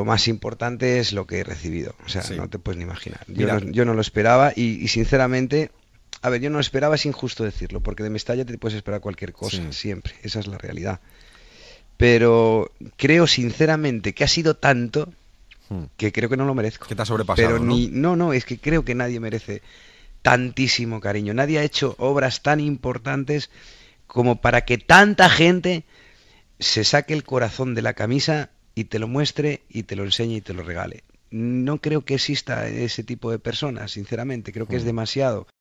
lo más importante es lo que he recibido. O sea, no te puedes ni imaginar. Yo, no, lo esperaba y, sinceramente, a ver, yo no lo esperaba, es injusto decirlo, porque de Mestalla te puedes esperar cualquier cosa, siempre. Esa es la realidad. Pero creo sinceramente que ha sido tanto hmm. que creo que no lo merezco. Que te ha sobrepasado. Pero ni, no, no, es que creo que nadie merece tantísimo cariño. Nadie ha hecho obras tan importantes como para que tanta gente se saque el corazón de la camisa y te lo muestre y te lo enseñe y te lo regale. No creo que exista ese tipo de personas, sinceramente, creo que es mm. demasiado.